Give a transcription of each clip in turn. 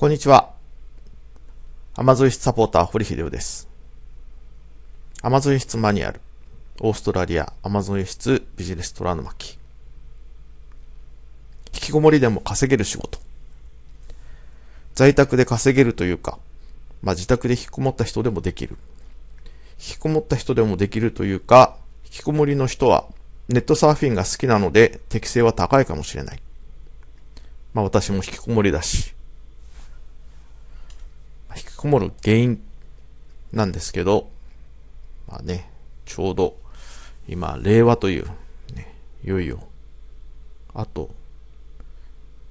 こんにちは。アマゾン室サポーター、堀秀夫です。アマゾン室マニュアル、オーストラリア、アマゾン室ビジネストラの巻。引きこもりでも稼げる仕事。在宅で稼げるというか、まあ、自宅で引きこもった人でもできる。引きこもった人でもできるというか、引きこもりの人はネットサーフィンが好きなので適性は高いかもしれない。まあ私も引きこもりだし、こもる原因なんですけど、まあね、ちょうど今、令和という、ね、いよいよ、あと、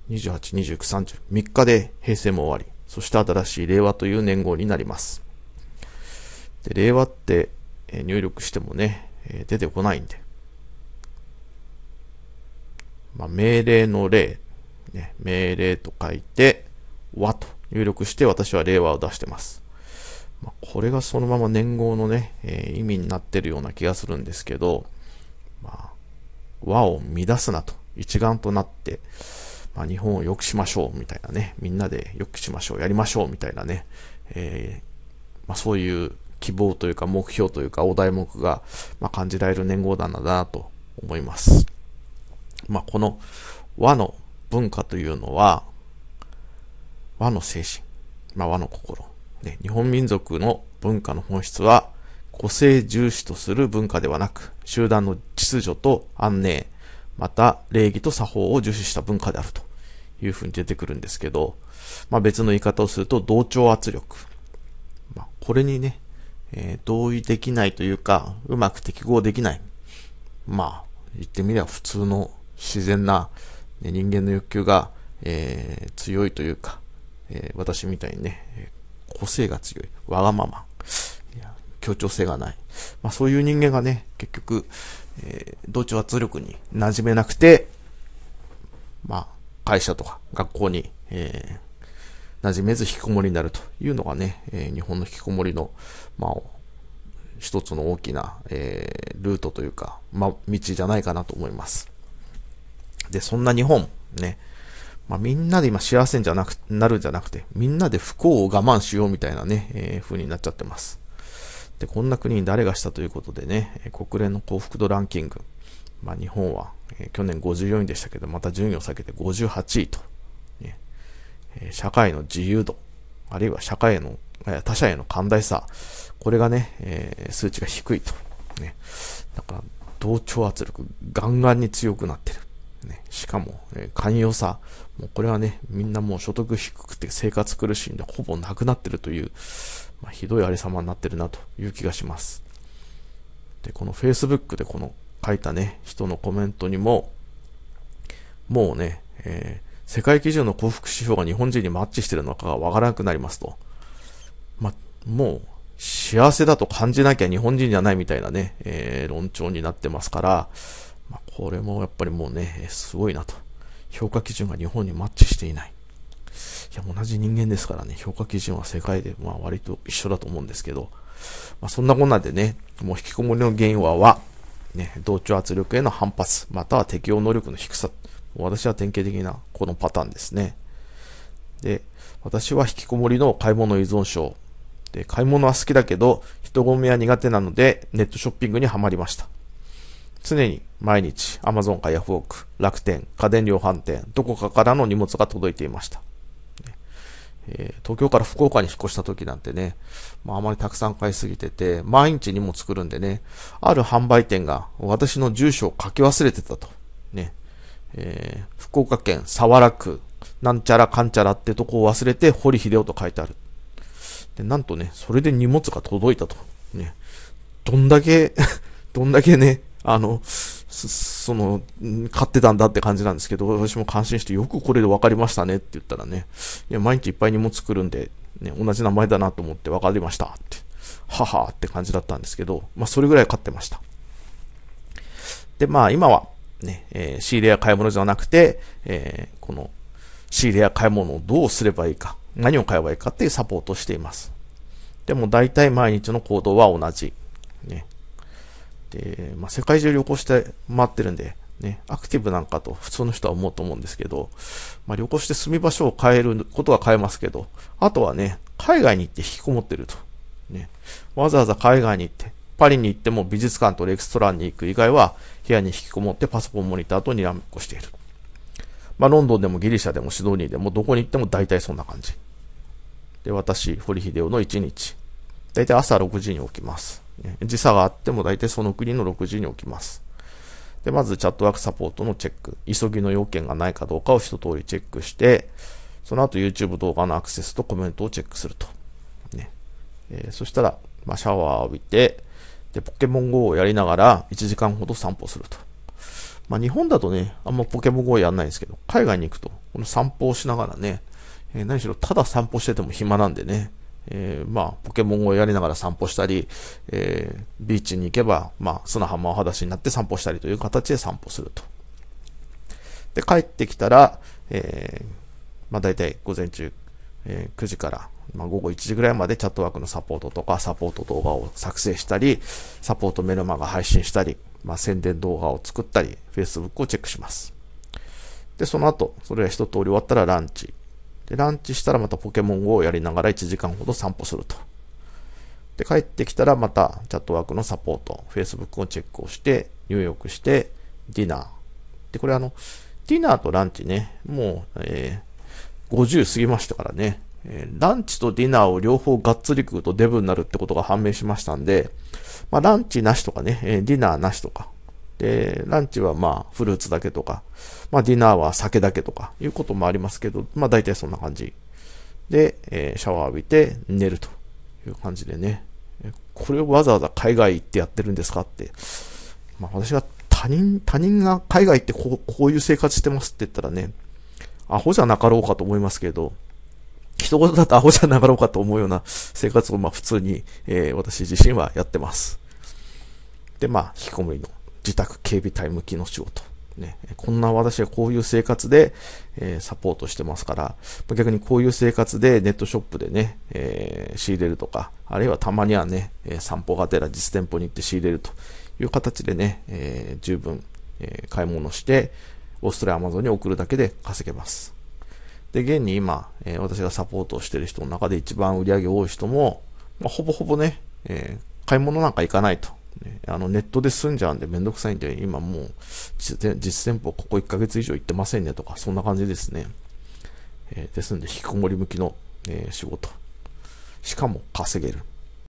28、29、30、3日で平成も終わり、そして新しい令和という年号になります。で、令和って、え入力してもね、え出てこないんで、まあ、命令の例、ね、命令と書いて、和と入力して私は令和を出してます。まあ、これがそのまま年号のね、えー、意味になってるような気がするんですけど、まあ、和を乱すなと、一丸となって、まあ、日本を良くしましょうみたいなね、みんなで良くしましょう、やりましょうみたいなね、えー、まあ、そういう希望というか目標というかお題目が、まあ、感じられる年号だなと思います。まあ、この和の文化というのは、和の精神、まあ、和の心、ね、日本民族の文化の本質は、個性重視とする文化ではなく、集団の秩序と安寧、また礼儀と作法を重視した文化であるというふうに出てくるんですけど、まあ、別の言い方をすると同調圧力。まあ、これにね、えー、同意できないというか、うまく適合できない。まあ、言ってみれば普通の自然な、ね、人間の欲求が、えー、強いというか、えー、私みたいにね、えー、個性が強い、わがまま、協調性がない、まあ、そういう人間がね、結局、えー、同調圧力に馴染めなくて、まあ、会社とか学校に、えー、馴染めず引きこもりになるというのがね、えー、日本の引きこもりの、まあ、一つの大きな、えー、ルートというか、まあ、道じゃないかなと思います。で、そんな日本、ね、まあ、みんなで今幸せんじゃなく、なるんじゃなくて、みんなで不幸を我慢しようみたいなね、えー、風になっちゃってます。で、こんな国に誰がしたということでね、国連の幸福度ランキング。まあ、日本は、えー、去年54位でしたけど、また順位を下げて58位と。ねえー、社会の自由度、あるいは社会への、他者への寛大さ。これがね、えー、数値が低いと。ね。だから、同調圧力、ガンガンに強くなってる。ね、しかも、えー、寛容さ。もうこれはね、みんなもう所得低くて生活苦しいんで、ほぼなくなってるという、まあ、ひどいありさまになってるなという気がします。で、この Facebook でこの書いたね、人のコメントにも、もうね、えー、世界基準の幸福指標が日本人にマッチしてるのかがわからなくなりますと。まもう、幸せだと感じなきゃ日本人じゃないみたいなね、えー、論調になってますから、これもやっぱりもうね、すごいなと。評価基準が日本にマッチしていない。いや、同じ人間ですからね、評価基準は世界で、まあ、割と一緒だと思うんですけど、まあ、そんなこんなでね、もう引きこもりの原因は、ね、同調圧力への反発、または適応能力の低さ。私は典型的なこのパターンですね。で、私は引きこもりの買い物依存症。で、買い物は好きだけど、人混みは苦手なので、ネットショッピングにはまりました。常に毎日アマゾンかヤフオク、楽天、家電量販店、どこかからの荷物が届いていました。えー、東京から福岡に引っ越した時なんてね、まあ、まりたくさん買いすぎてて、毎日荷物来るんでね、ある販売店が私の住所を書き忘れてたと。ね、えー、福岡県沢楽区、なんちゃらかんちゃらってとこを忘れて、堀秀夫と書いてある。で、なんとね、それで荷物が届いたと。ね、どんだけ どんだけね、あの、その、買ってたんだって感じなんですけど、私も感心してよくこれで分かりましたねって言ったらね、いや、毎日いっぱい荷物来るんで、ね、同じ名前だなと思って分かりましたって、ははって感じだったんですけど、まあ、それぐらい買ってました。で、まあ、今は、ね、えー、仕入れや買い物じゃなくて、えー、この、仕入れや買い物をどうすればいいか、何を買えばいいかっていうサポートをしています。でも大体毎日の行動は同じ。ね。で、まあ、世界中旅行して回ってるんで、ね、アクティブなんかと普通の人は思うと思うんですけど、まあ、旅行して住み場所を変えることは変えますけど、あとはね、海外に行って引きこもってると。ね、わざわざ海外に行って、パリに行っても美術館とレクストランに行く以外は部屋に引きこもってパソコンモニターとにらめっこしている。まあ、ロンドンでもギリシャでもシドニーでもどこに行っても大体そんな感じ。で、私、堀秀夫の1日。大体朝6時に起きます。時差があっても大体その国の6時に起きます。で、まずチャットワークサポートのチェック、急ぎの要件がないかどうかを一通りチェックして、その後 YouTube 動画のアクセスとコメントをチェックすると。ねえー、そしたら、まあ、シャワーを浴びて、で、ポケモン GO をやりながら1時間ほど散歩すると。まあ、日本だとね、あんまポケモン GO やんないんですけど、海外に行くと、この散歩をしながらね、えー、何しろただ散歩してても暇なんでね、えー、まあ、ポケモンをやりながら散歩したり、えー、ビーチに行けば、まあ、砂浜を裸足になって散歩したりという形で散歩すると。で、帰ってきたら、えー、まあ、大体午前中、えー、9時から、まあ、午後1時ぐらいまでチャットワークのサポートとか、サポート動画を作成したり、サポートメルマガ配信したり、まあ、宣伝動画を作ったり、Facebook をチェックします。で、その後、それが一通り終わったらランチ。で、ランチしたらまたポケモン GO をやりながら1時間ほど散歩すると。で、帰ってきたらまたチャットワークのサポート、Facebook をチェックをして、入浴して、ディナー。で、これあの、ディナーとランチね、もう、えー、50過ぎましたからね、えー、ランチとディナーを両方がっつり食うとデブになるってことが判明しましたんで、まあ、ランチなしとかね、えー、ディナーなしとか、で、ランチはまあフルーツだけとか、まあディナーは酒だけとかいうこともありますけど、まあ大体そんな感じ。で、えー、シャワー浴びて寝るという感じでね。これをわざわざ海外行ってやってるんですかって。まあ私が他人、他人が海外行ってこうこういう生活してますって言ったらね、アホじゃなかろうかと思いますけど、一言だとアホじゃなかろうかと思うような 生活をまあ普通に、えー、私自身はやってます。で、まあ、引きこもりの自宅警備隊向きの仕事。ね、こんな私はこういう生活で、えー、サポートしてますから、逆にこういう生活でネットショップでね、えー、仕入れるとか、あるいはたまにはね、え散歩がてら実店舗に行って仕入れるという形でね、えー、十分、え買い物して、オーストラリア、アマゾンに送るだけで稼げます。で、現に今、え私がサポートしてる人の中で一番売り上げ多い人も、まあ、ほぼほぼね、え買い物なんか行かないと。あのネットで済んじゃうんでめんどくさいんで、今もう実店舗ここ1ヶ月以上行ってませんねとか、そんな感じですね。えー、ですんで、引きこもり向きの、えー、仕事。しかも稼げる。